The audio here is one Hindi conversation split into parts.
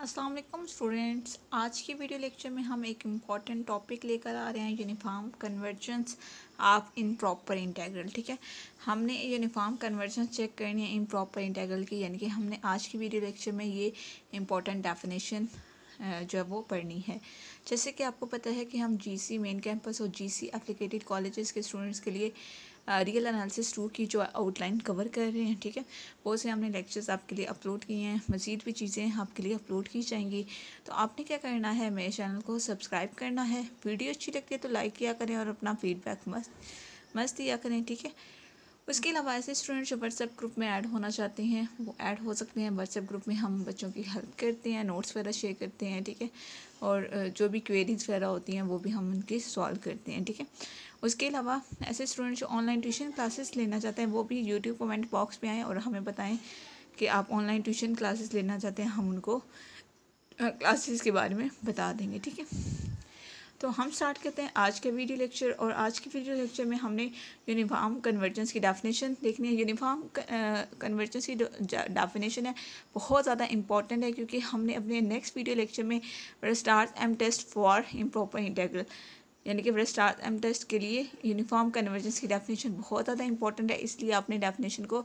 अस्सलाम वालेकुम स्टूडेंट्स आज की वीडियो लेक्चर में हम एक इम्पॉर्टेंट टॉपिक लेकर आ रहे हैं uniform convergence of improper integral ठीक है हमने यूनिफॉर्म कन्वर्जेंस चेक करनी है इन प्रॉपर इंटेग्रल की यानी कि हमने आज की वीडियो लेक्चर में ये इम्पॉर्टेंट डेफिनेशन जो है वो पढ़नी है जैसे कि आपको पता है कि हम जी सी मेन कैंपस और जी सी एप्लीकेटेड कॉलेज़ के स्टूडेंट्स के लिए रियल एनालिसिस टू की जो आउटलाइन कवर कर रहे हैं ठीक है बहुत से हमने लेक्चर्स आपके लिए अपलोड किए हैं मज़ीद भी चीज़ें आपके लिए अपलोड की जाएंगी तो आपने क्या करना है मेरे चैनल को सब्सक्राइब करना है वीडियो अच्छी लगती है तो लाइक किया करें और अपना फीडबैक मस्त मस्त दिया करें ठीक है उसके अलावा ऐसे स्टूडेंट्स जो व्हाट्सएप ग्रुप में ऐड होना चाहते हैं वो ऐड हो सकते हैं व्हाट्सएप ग्रुप में हम बच्चों की हेल्प करते हैं नोट्स वगैरह शेयर करते हैं ठीक है और जो भी क्वेरीज वगैरह होती हैं वो भी हम उनकी सॉल्व करते हैं ठीक है उसके अलावा ऐसे स्टूडेंट जो ऑनलाइन ट्यूशन क्लासेस लेना चाहते हैं वो भी यूट्यूब कमेंट बॉक्स में आएँ और हमें बताएँ कि आप ऑनलाइन ट्यूशन क्लासेस लेना चाहते हैं हम उनको क्लासेस के बारे में बता देंगे ठीक है तो हम स्टार्ट करते हैं आज के वीडियो लेक्चर और आज के वीडियो लेक्चर में हमने यूनिफॉर्म कन्वर्जेंस की डेफिनेशन देखनी है यूनिफॉर्म कन्वर्जेंस की डेफिनेशन है बहुत ज़्यादा इंपॉर्टेंट है क्योंकि हमने अपने नेक्स्ट वीडियो लेक्चर में start M test for improper integral यानी कि ब्रेस्ट एम टेस्ट के लिए यूनिफॉर्म कन्वर्जेंस की डेफिनेशन बहुत ज़्यादा इंपॉर्टेंट है इसलिए आपने डेफिनेशन को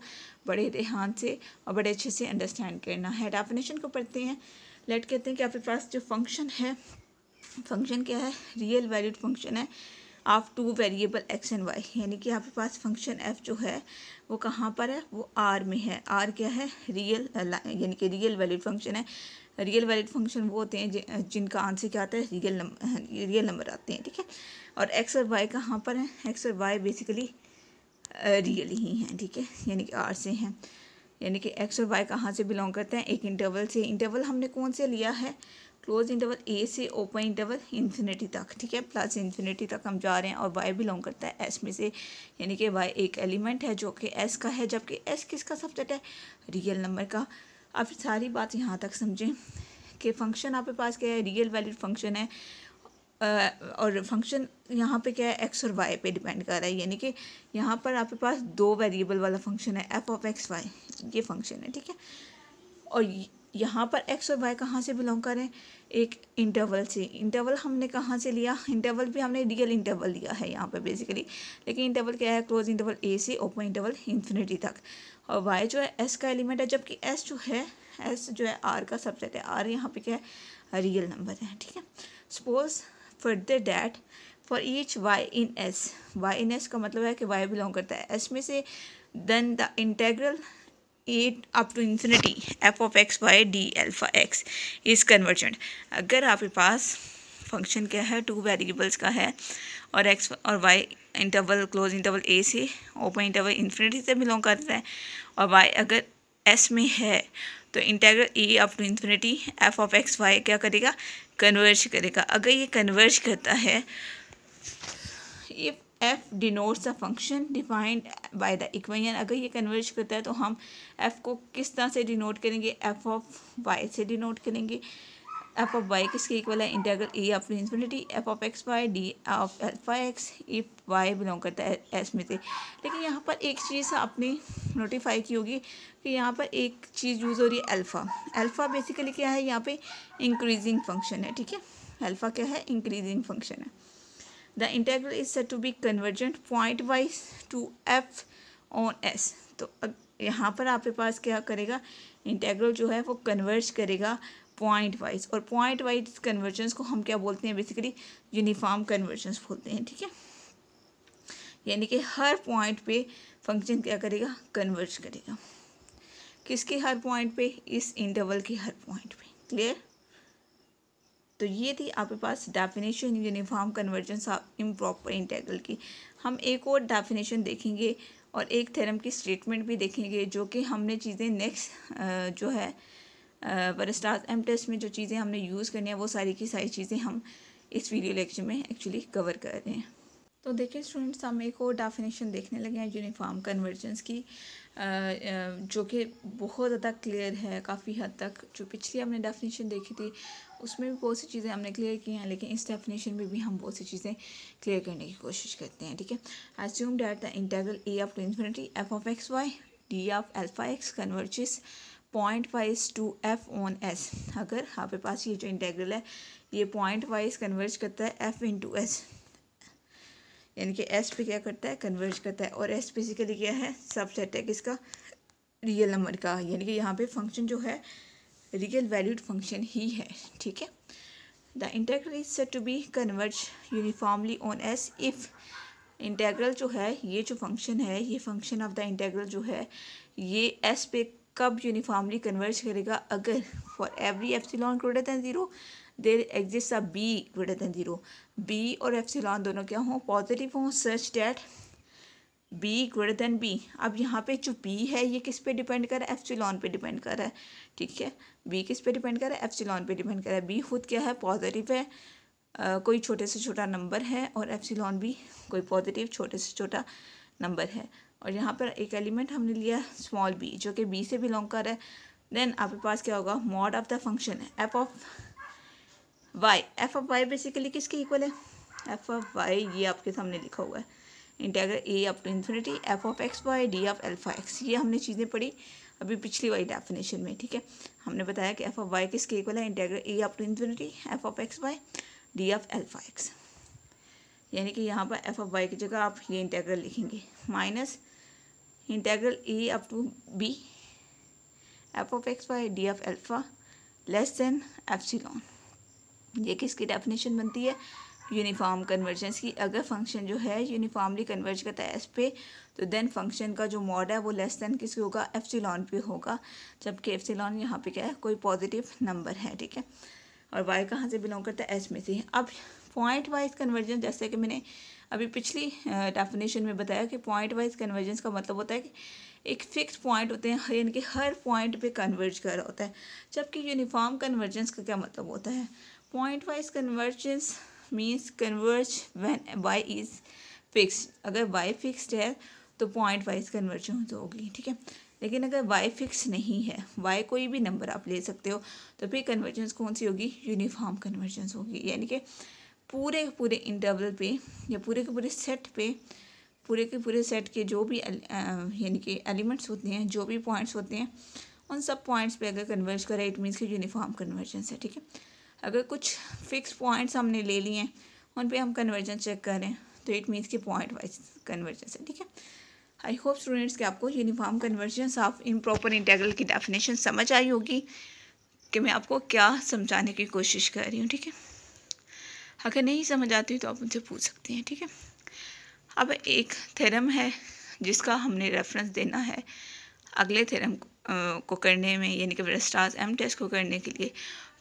बड़े ध्यान से और बड़े अच्छे से अंडरस्टैंड करना है डेफिनेशन को पढ़ते हैं लेट कहते हैं कि आपके पास जो फंक्शन है फंक्शन क्या है रियल वैल्यूड फंक्शन है of two variable X and Y यानी कि आपके पास फंक्शन एफ जो है वो कहाँ पर है वो आर में है आर क्या है रियल यानी कि रियल वैलिड फंक्शन है रियल वैलिड फंक्शन वो होते हैं जिनका आंसर क्या आता है रियल नंबर रियल नंबर आते हैं ठीक है और एक्स और वाई कहाँ पर है एक्स और वाई बेसिकली रियल ही हैं ठीक है यानी कि आर से हैं यानी कि एक्स और वाई कहाँ से बिलोंग करते हैं एक इंटरवल से इंटरवल हमने कौन से लिया है क्लोज इंटरवल ए से ओपन इंटरवल इन्फिनिटी तक ठीक है प्लस इन्फिनिटी तक हम जा रहे हैं और वाई बिलोंग करता है एस में से यानी कि वाई एक एलिमेंट है जो कि एस का है जबकि एस किसका सब्जेक्ट है रियल नंबर का आप सारी बात यहाँ तक समझें कि फंक्शन आपके पास क्या है रियल वैल्यूड फंक्शन है और फंक्शन यहाँ पे क्या है एक्स और वाई पे डिपेंड कर रहा है यानी कि यहाँ पर आपके पास दो वेरिएबल वाला फंक्शन है एफ ऑफ एक्स वाई ये फंक्शन है ठीक है और यहाँ पर एक्स और वाई कहाँ से बिलोंग करें एक इंटरवल से इंटरवल हमने कहाँ से लिया इंटरवल भी हमने रियल इंटरवल लिया है यहाँ पर बेसिकली लेकिन इंटरवल क्या है क्लोज इंटरवल ए से ओपन इंटरवल इन्फिनिटी तक और वाई जो है एस का एलिमेंट है जबकि एस जो है एस जो है आर का सब्जेक्ट है आर यहाँ पे क्या है रियल नंबर है ठीक है suppose further that for each Y in S Y in S का मतलब है कि वाई बिलोंग करता है एस में से then the integral A up to infinity F of X by D alpha X is convergent अगर आपके पास फंक्शन क्या है टू वेरिएबल्स का है और एक्स और Y interval close interval A से ओपन इंटरवल इन्फिनिटी से बिलोंग करता है और वाई अगर एस में है तो interval A up to infinity F of X Y क्या करेगा कन्वर्ज करेगा अगर ये कन्वर्ज करता है ये F denotes a function defined by the equation अगर ये कन्वर्ज करता है तो हम एफ़ को किस तरह से डिनोट करेंगे एफ ऑफ वाई से डिनोट करेंगे एफ ऑफ वाई किसके इक्वल है integral E of infinity F of X Y D of alpha X if Y belong करता है एस में से लेकिन यहाँ पर एक चीज़ आपने नोटिफाई की होगी कि यहाँ पर एक चीज़ यूज़ हो रही है अल्फ़ा अल्फ़ा बेसिकली क्या है यहाँ पे इंक्रीजिंग फंक्शन है ठीक है अल्फ़ा क्या है इंक्रीजिंग फंक्शन है the integral is said to be convergent pointwise to F on S तो यहाँ पर आपके पास क्या करेगा इंटेग्रल जो है वो कन्वर्ज करेगा पॉइंट वाइज और पॉइंट वाइज कन्वर्जेंस को हम क्या बोलते हैं बेसिकली यूनिफॉर्म कन्वर्जेंस बोलते हैं ठीक है यानी कि हर पॉइंट पे फंक्शन क्या करेगा कन्वर्ज करेगा किसके हर पॉइंट पे इस इंटरवल के हर पॉइंट पे क्लियर तो ये थी आपके पास definition uniform convergence of improper integral की हम एक और डेफिनेशन देखेंगे और एक थेरम की स्टेटमेंट भी देखेंगे जो कि हमने चीज़ें नेक्स्ट जो है परस्टार एम टेस्ट में जो चीज़ें हमने यूज़ करनी है वो सारी की सारी चीज़ें हम इस वीडियो लेक्चर में एक्चुअली कवर कर रहे हैं तो देखिए स्टूडेंट्स हम एक और डेफिनेशन देखने लगे हैं यूनिफॉर्म कन्वर्जेंस की जो कि बहुत ज़्यादा क्लियर है काफ़ी हद तक जो पिछली हमने डेफिनेशन देखी थी उसमें भी बहुत सी चीज़ें हमने क्लियर की हैं लेकिन इस डेफिनेशन में भी हम बहुत सी चीज़ें क्लियर करने की कोशिश करते हैं ठीक है assume that the integral A of to infinity F of X Y D of alpha X converges pointwise to F on S अगर आपके पास ये जो इंटेग्रल है ये पॉइंट वाइज कन्वर्ज करता है एफ इंटू एस यानी कि एस पे क्या करता है कन्वर्ज करता है और एस बेसिकली क्या है सबसेट है किसका रियल नंबर का यानी कि यहाँ पे फंक्शन जो है रियल वैल्यूड फंक्शन ही है ठीक है the integral is said to be converge uniformly on S if integral जो है ये जो फंक्शन है ये फंक्शन ऑफ द इंटेग्रल जो है ये एस पे कब यूनिफॉर्मली कन्वर्ज करेगा अगर फॉर एवरी लॉन greater than zero there exist a B greater than zero B और लॉन दोनों क्या हों पॉजिटिव हों such that B greater than B अब यहाँ पे जो बी है ये किस पे डिपेंड कर रहा है लॉन पे डिपेंड कर रहा है ठीक है बी किस पे डिपेंड कर रहा है लॉन पे डिपेंड कर रहा है बी खुद क्या है पॉजिटिव है आ, कोई छोटे से छोटा नंबर है और एफ्सिलॉन भी कोई पॉजिटिव छोटे से छोटा नंबर है और यहाँ पर एक एलिमेंट हमने लिया स्मॉल बी जो कि बी से बिलोंग कर रहा है देन आपके पास क्या होगा मॉड ऑफ द फंक्शन है F of Y F of Y basically किसके इक्वल है एफ ऑफ वाई ये आपके सामने लिखा हुआ है integral A up to infinity F of X Y D of alpha X ये हमने चीज़ें पढ़ी अभी पिछली वाई डेफिनेशन में ठीक है हमने बताया कि एफ ऑफ वाई किसके इक्वल है integral A up to infinity F of X Y D of alpha X यानी कि यहाँ पर एफ ऑफ वाई की जगह आप ये इंटेग्रल लिखेंगे minus integral e up to b f of x by d of alpha less than epsilon ये किसकी डेफिनेशन बनती है यूनिफॉर्म कन्वर्जेंस की अगर फंक्शन जो है यूनिफॉर्मली कन्वर्ज करता है एस पे तो देन फंक्शन का जो मॉड है वो लेस देन किसके होगा लॉन पे होगा जबकि एफ्सिलॉन यहाँ पे क्या है कोई पॉजिटिव नंबर है ठीक है और वाई कहाँ से बिलोंग करता है एस में से अब पॉइंट वाइज कन्वर्जेंस जैसे कि मैंने अभी पिछली डेफिनेशन में बताया कि पॉइंट वाइज कन्वर्जेंस का मतलब होता है कि एक फिक्स पॉइंट होते हैं यानी कि हर पॉइंट पे कन्वर्ज कर रहा होता है जबकि यूनिफॉर्म कन्वर्जेंस का क्या मतलब होता है pointwise convergence means converge when Y is fix अगर बाई फिक्सड है तो पॉइंट वाइज कन्वर्जेंस होगी ठीक है लेकिन अगर वाई फिक्स नहीं है वाई कोई भी नंबर आप ले सकते हो तो फिर कन्वर्जेंस कौन सी होगी यूनिफॉर्म कन्वर्जेंस होगी यानी कि पूरे के पूरे इंटरवल पे या पूरे के पूरे सेट पे पूरे के पूरे सेट के जो भी यानी कि एलिमेंट्स होते हैं जो भी पॉइंट्स होते हैं उन सब पॉइंट्स पे अगर कन्वर्ज करें इट मीन्स कि यूनिफॉर्म कन्वर्जेंस है ठीक है अगर कुछ फिक्स पॉइंट्स हमने ले लिए हैं उन पे हम कन्वर्जन चेक करें तो इट मीन्स कि पॉइंट वाइज कन्वर्जेंस है ठीक है आई होप स्टूडेंट्स के आपको uniform convergence of improper integral की डेफिनेशन समझ आई होगी कि मैं आपको क्या समझाने की कोशिश कर रही हूँ ठीक है अगर नहीं समझ आती तो आप मुझे पूछ सकते हैं ठीक है अब एक थेरम है जिसका हमने रेफरेंस देना है अगले थेरम को करने में यानी कि ब्रस्टाज एम टेस्ट को करने के लिए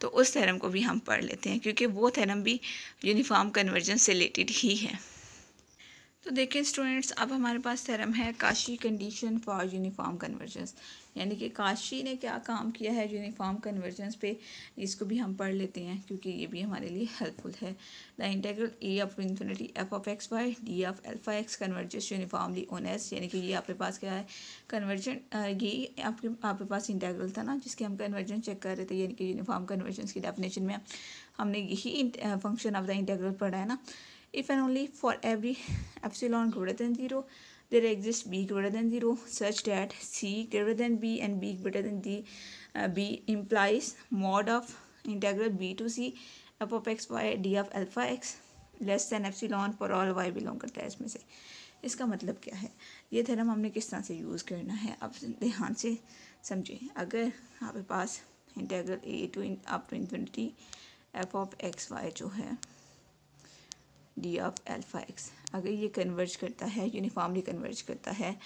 तो उस थेरम को भी हम पढ़ लेते हैं क्योंकि वो थेरम भी यूनिफॉर्म कन्वर्जन से रिलेटेड ही है तो देखें स्टूडेंट्स अब हमारे पास थेरम है Cauchy condition for uniform convergence यानी कि काशी ने क्या काम किया है यूनिफॉर्म कन्वर्जेंस पे इसको भी हम पढ़ लेते हैं क्योंकि ये भी हमारे लिए हेल्पफुल है the integral A of infinity F of X by D of alpha X convergence uniformly on S यानी कि ये आपके पास क्या है कन्वर्जन ये आपके आपके पास इंटेग्रल था ना जिसके हम कन्वर्जन चेक कर रहे थे यानी कि यूनिफॉर्म कन्वर्जेंस की डेफिनेशन में हमने यही फंक्शन ऑफ द इंटेग्रल पढ़ा है ना if and only for every epsilon greater than 0 there exists b greater than 0 such that c greater than b and b greater than d uh, b implies mod of integral b to c f of x y d of alpha x less than epsilon पर ऑल वाई बिलोंग करता है इसमें से इसका मतलब क्या है ये थ्योरम हमने किस तरह से यूज़ करना है आप ध्यान से समझें अगर आपके पास integral A to up to infinity F of X Y जो है डी ऑफ एल्फ़ा एक्स अगर ये कन्वर्ज करता है यूनिफॉर्मली कन्वर्ज करता है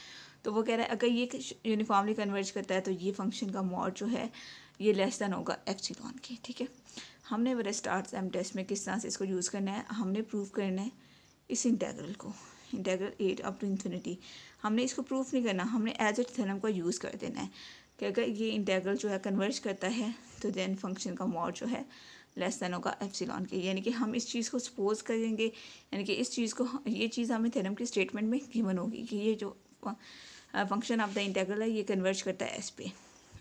तो वो कह रहा है अगर ये यूनिफॉर्मली कन्वर्ज करता है तो ये फंक्शन का मॉड जो है ये लेस दैन होगा एप्सिलॉन के ठीक है हमने वे स्टार्ट एम टेस्ट में किस तरह से इसको यूज़ करना है हमने प्रूव करना है इस इंटेग्रल को integral A up to infinity हमने इसको प्रूफ नहीं करना हमने एज ए थर्म का यूज़ कर देना है कि अगर ये इंटेग्रल जो है कन्वर्ज करता है तो देन फंक्शन का मॉड जो है लेस देन होगा एप्सिलॉन के यानी कि हम इस चीज़ को सपोज करेंगे यानी कि इस चीज़ को ये चीज़ हमें थेरम के स्टेटमेंट में गिवन होगी कि ये जो फंक्शन ऑफ द इंटेग्रल है ये कन्वर्ज करता है एस पे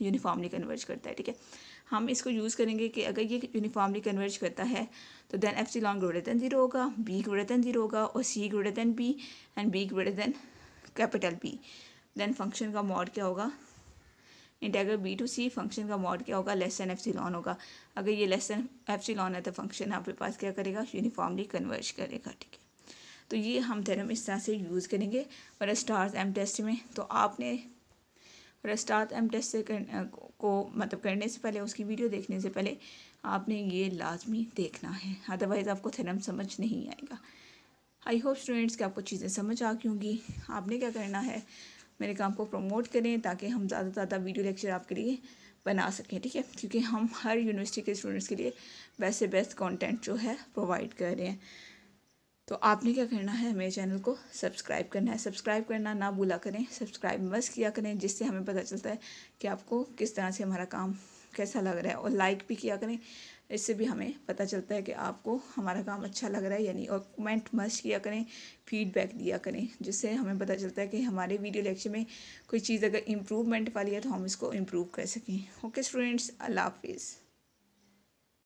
यूनिफॉर्मली कन्वर्ज करता है ठीक है हम इसको यूज़ करेंगे कि अगर ये यूनिफॉर्मली कन्वर्ज करता है तो देन एफ सिलॉन लॉन्ग ग्रेटर दैन जीरो होगा बी ग्रेटर दैन जीरो होगा और C greater than B and B greater than capital B then function का मॉड क्या होगा integral B to C function का मॉड क्या होगा लेस सी लॉन होगा अगर ये लेस सी लॉन है तो फंक्शन आपके पास क्या करेगा यूनिफॉर्मली कन्वर्ज करेगा ठीक है तो ये हम थेरम इस तरह से यूज़ करेंगे और स्टार्स एम टेस्ट में तो आपने और स्टार्स एम टेस्ट से कर, को मतलब करने से पहले उसकी वीडियो देखने से पहले आपने ये लाजमी देखना है अदरवाइज़ आपको थेरम समझ नहीं आएगा आई होप स्टूडेंट्स कि आपको चीज़ें समझ आ गई होंगी आपने क्या करना है मेरे काम को प्रमोट करें ताकि हम ज़्यादा से ज़्यादा वीडियो लेक्चर आपके लिए बना सकें ठीक है क्योंकि हम हर यूनिवर्सिटी के स्टूडेंट्स के लिए बेस्ट से बेस्ट कॉन्टेंट जो है प्रोवाइड कर रहे हैं तो आपने क्या करना है मेरे चैनल को सब्सक्राइब करना है सब्सक्राइब करना ना भूला करें सब्सक्राइब मस्त किया करें जिससे हमें पता चलता है कि आपको किस तरह से हमारा काम कैसा लग रहा है और लाइक भी किया करें इससे भी हमें पता चलता है कि आपको हमारा काम अच्छा लग रहा है यानी और कमेंट मस्ट किया करें फीडबैक दिया करें जिससे हमें पता चलता है कि हमारे वीडियो लेक्चर में कोई चीज़ अगर इम्प्रूवमेंट वाली है तो हम इसको इम्प्रूव कर सकें ओके स्टूडेंट्स अल्लाह हाफिज़